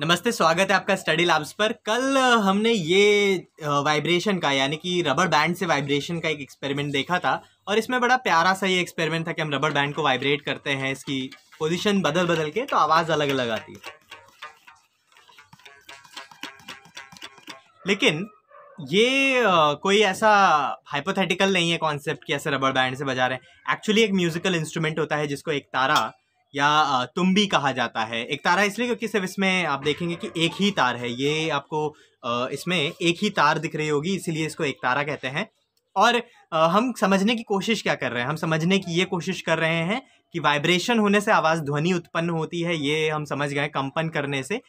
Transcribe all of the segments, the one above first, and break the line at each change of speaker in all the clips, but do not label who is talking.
नमस्ते स्वागत है आपका स्टडी लैब्स पर कल हमने ये वाइब्रेशन का यानी कि रबर बैंड से वाइब्रेशन का एक एक्सपेरिमेंट देखा था और इसमें बड़ा प्यारा सा ये एक्सपेरिमेंट था कि हम रबर बैंड को वाइब्रेट करते हैं इसकी पोजीशन बदल बदल के तो आवाज़ अलग अलग आती है लेकिन ये कोई ऐसा हाइपोथेटिकल नहीं है कॉन्सेप्ट कि ऐसे रबर बैंड से बजा रहे हैं एक्चुअली एक म्यूज़िकल इंस्ट्रूमेंट होता है जिसको एक तारा या तुम भी कहा जाता है एक तारा इसलिए क्योंकि सिर्फ इसमें आप देखेंगे कि एक ही तार है ये आपको इसमें एक ही तार दिख रही होगी इसीलिए इसको एक तारा कहते हैं और हम समझने की कोशिश क्या कर रहे हैं हम समझने की ये कोशिश कर रहे हैं कि वाइब्रेशन होने से आवाज़ ध्वनि उत्पन्न होती है ये हम समझ गए कंपन करने से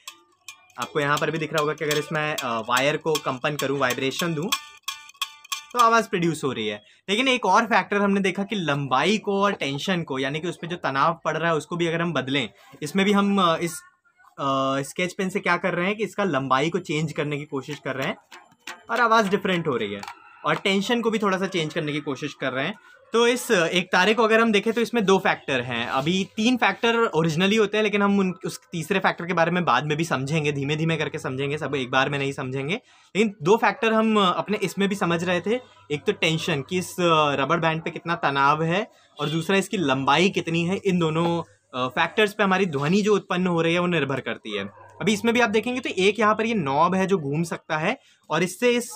आपको यहाँ पर भी दिख रहा होगा कि अगर इसमें वायर को कंपन करूँ वाइब्रेशन दूँ तो आवाज़ प्रोड्यूस हो रही है लेकिन एक और फैक्टर हमने देखा कि लंबाई को और टेंशन को यानी कि उस पर जो तनाव पड़ रहा है उसको भी अगर हम बदलें इसमें भी हम इस स्केच पेन से क्या कर रहे हैं कि इसका लंबाई को चेंज करने की कोशिश कर रहे हैं और आवाज़ डिफरेंट हो रही है और टेंशन को भी थोड़ा सा चेंज करने की कोशिश कर रहे हैं तो इस एक तारे को अगर हम देखें तो इसमें दो फैक्टर हैं अभी तीन फैक्टर ओरिजिनली होते हैं लेकिन हम उन उस तीसरे फैक्टर के बारे में बाद में भी समझेंगे धीमे धीमे करके समझेंगे सब एक बार में नहीं समझेंगे लेकिन दो फैक्टर हम अपने इसमें भी समझ रहे थे एक तो टेंशन कि इस रबड़ बैंड पे कितना तनाव है और दूसरा इसकी लंबाई कितनी है इन दोनों फैक्टर्स पर हमारी ध्वनि जो उत्पन्न हो रही है वो निर्भर करती है अभी इसमें भी आप देखेंगे तो एक यहाँ पर ये नॉब है जो घूम सकता है और इससे इस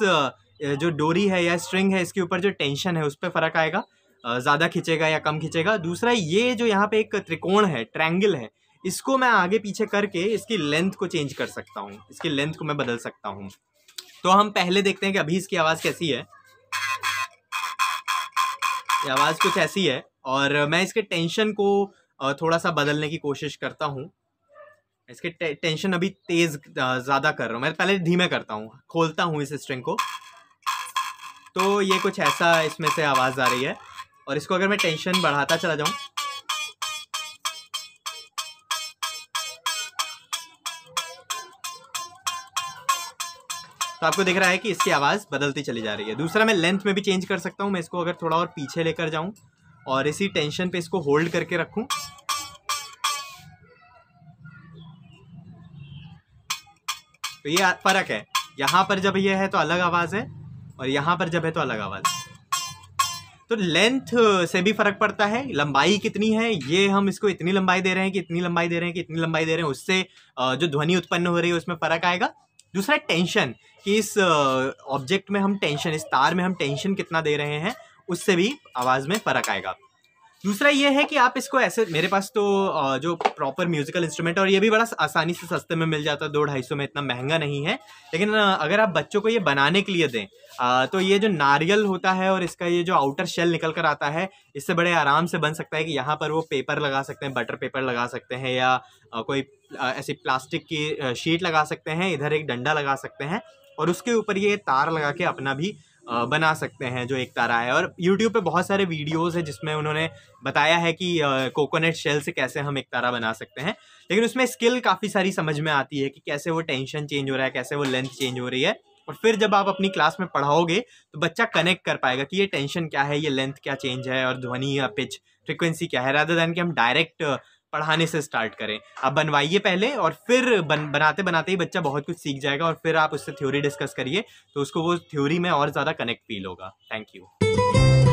जो डोरी है या स्ट्रिंग है इसके ऊपर जो टेंशन है उस पर फ़र्क आएगा ज़्यादा खींचेगा या कम खींचेगा दूसरा ये जो यहाँ पे एक त्रिकोण है ट्रैंगल है इसको मैं आगे पीछे करके इसकी लेंथ को चेंज कर सकता हूँ इसकी लेंथ को मैं बदल सकता हूँ तो हम पहले देखते हैं कि अभी इसकी आवाज़ कैसी है ये आवाज़ कुछ ऐसी है और मैं इसके टेंशन को थोड़ा सा बदलने की कोशिश करता हूँ इसके टे, टेंशन अभी तेज़ ज़्यादा कर रहा हूँ मैं पहले धीमे करता हूँ खोलता हूँ इस स्ट्रिंग को तो ये कुछ ऐसा इसमें से आवाज़ आ रही है और इसको अगर मैं टेंशन बढ़ाता चला जाऊं तो आपको दिख रहा है कि इसकी आवाज़ बदलती चली जा रही है दूसरा मैं लेंथ में भी चेंज कर सकता हूं मैं इसको अगर थोड़ा और पीछे लेकर जाऊं और इसी टेंशन पे इसको होल्ड करके रखूं तो ये फ़र्क है यहां पर जब ये है तो अलग आवाज़ है और यहां पर जब है तो अलग आवाज़ है तो लेंथ से भी फर्क पड़ता है लंबाई कितनी है ये हम इसको इतनी लंबाई दे रहे हैं कि इतनी लंबाई दे रहे हैं कि इतनी लंबाई दे रहे हैं उससे जो ध्वनि उत्पन्न हो रही है उसमें फर्क आएगा दूसरा टेंशन कि इस ऑब्जेक्ट में हम टेंशन इस तार में हम टेंशन कितना दे रहे हैं उससे भी आवाज़ में फर्क आएगा दूसरा ये है कि आप इसको ऐसे मेरे पास तो जो प्रॉपर म्यूजिकल इंस्ट्रूमेंट और ये भी बड़ा आसानी से सस्ते में मिल जाता है दो ढाई सौ में इतना महंगा नहीं है लेकिन अगर आप बच्चों को ये बनाने के लिए दें तो ये जो नारियल होता है और इसका ये जो आउटर शेल निकल कर आता है इससे बड़े आराम से बन सकता है कि यहाँ पर वो पेपर लगा सकते हैं बटर पेपर लगा सकते हैं या कोई ऐसी प्लास्टिक की शीट लगा सकते हैं इधर एक डंडा लगा सकते हैं और उसके ऊपर ये तार लगा के अपना भी बना सकते हैं जो एक तारा है और यूट्यूब पे बहुत सारे वीडियोस है जिसमें उन्होंने बताया है कि कोकोनट शेल से कैसे हम एक तारा बना सकते हैं लेकिन उसमें स्किल काफ़ी सारी समझ में आती है कि कैसे वो टेंशन चेंज हो रहा है कैसे वो लेंथ चेंज हो रही है और फिर जब आप अपनी क्लास में पढ़ाओगे तो बच्चा कनेक्ट कर पाएगा कि ये टेंशन क्या है ये लेंथ क्या चेंज है और ध्वनि या पिच फ्रिक्वेंसी क्या है राधा दैन कि हम डायरेक्ट पढ़ाने से स्टार्ट करें आप बनवाइए पहले और फिर बन बनाते बनाते ही बच्चा बहुत कुछ सीख जाएगा और फिर आप उससे थ्योरी डिस्कस करिए तो उसको वो थ्योरी में और ज़्यादा कनेक्ट फील होगा थैंक यू